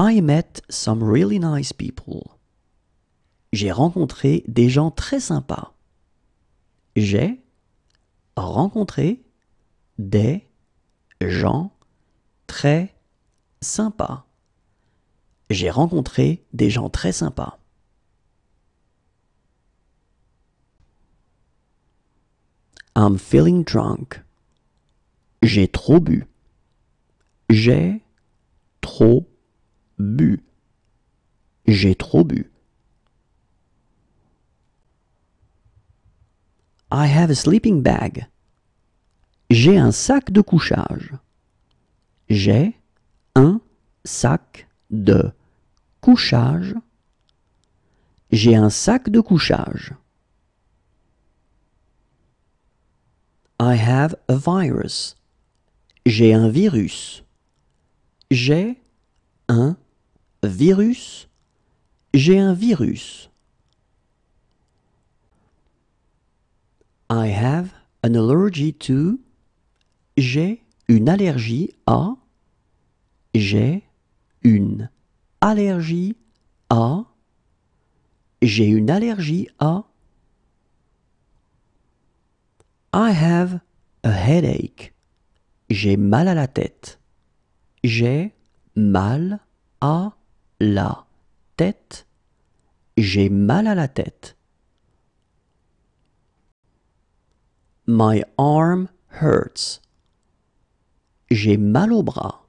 I met some really nice people. J'ai rencontré des gens très sympas. J'ai rencontré des gens très sympas. J'ai rencontré des gens très sympas. I'm feeling drunk. J'ai trop bu. J'ai trop bu. J'ai trop bu. I have a sleeping bag. J'ai un sac de couchage. J'ai un sac de couchage. J'ai un sac de couchage. I have a virus. J'ai un virus. J'ai un virus, j'ai un virus. I have an allergy to, j'ai une allergie à, j'ai une allergie à, j'ai une allergie à. I have a headache. J'ai mal à la tête. J'ai mal à la tête. J'ai mal à la tête. My arm hurts. J'ai mal au bras.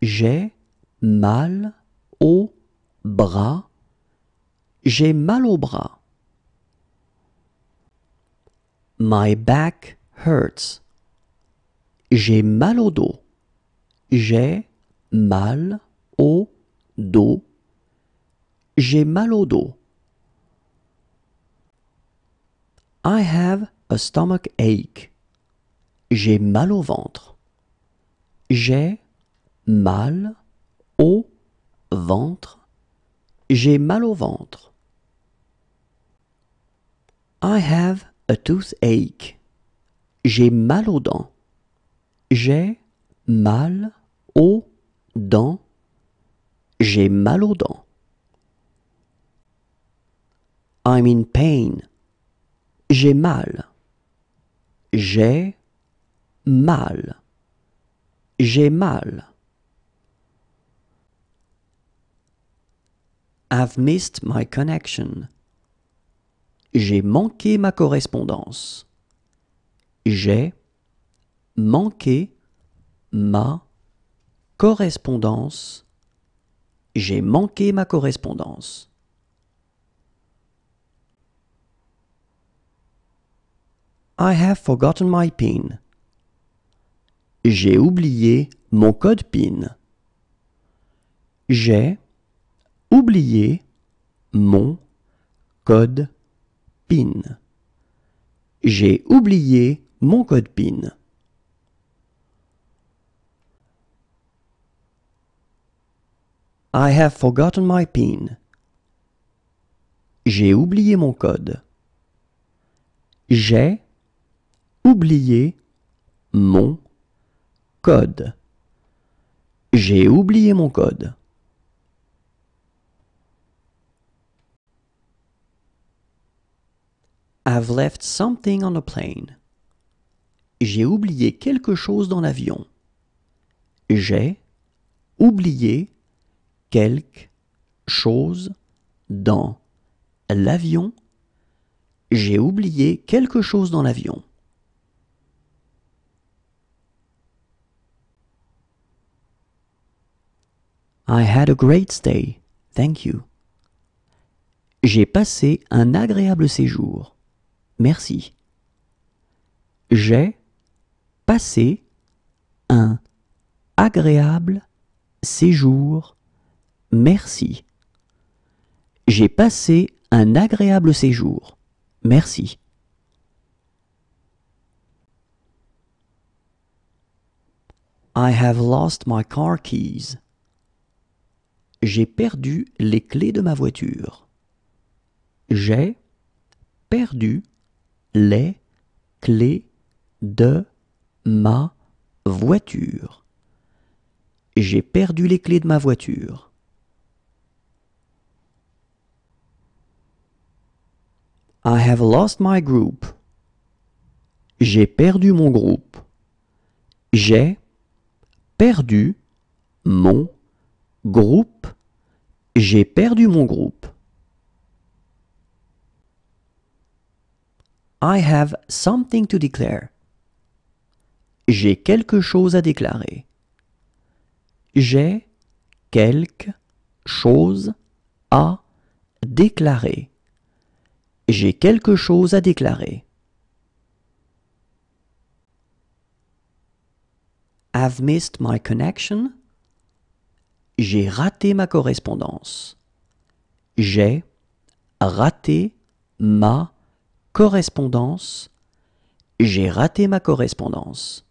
J'ai mal au bras. J'ai mal au bras. My back hurts. J'ai mal au dos. J'ai mal au dos. J'ai mal au dos. I have a stomach ache. J'ai mal au ventre. J'ai mal au ventre. J'ai mal au ventre. I have a toothache. J'ai mal aux dents. J'ai mal aux dents. J'ai mal aux dents. I'm in pain. J'ai mal. J'ai mal. J'ai mal. I've missed my connection. J'ai manqué ma correspondance. J'ai manqué ma correspondance j'ai manqué ma correspondance. I have forgotten my PIN. J'ai oublié mon code PIN. J'ai oublié mon code PIN. J'ai oublié mon code PIN. I have forgotten my PIN. J'ai oublié mon code. J'ai oublié mon code. J'ai oublié mon code. I've left something on the plane. J'ai oublié quelque chose dans l'avion. J'ai oublié quelque chose dans l'avion. J'ai oublié quelque chose dans l'avion. I had a great stay. Thank you. J'ai passé un agréable séjour. Merci. J'ai passé un agréable séjour. Merci. J'ai passé un agréable séjour. Merci. I have lost my car keys. J'ai perdu les clés de ma voiture. J'ai perdu les clés de ma voiture. J'ai perdu les clés de ma voiture. I have lost my group. J'ai perdu mon groupe. J'ai perdu mon groupe. J'ai perdu mon groupe. I have something to declare. J'ai quelque chose à déclarer. J'ai quelque chose à déclarer. J'ai quelque chose à déclarer. I've missed my connection. J'ai raté ma correspondance. J'ai raté ma correspondance. J'ai raté ma correspondance.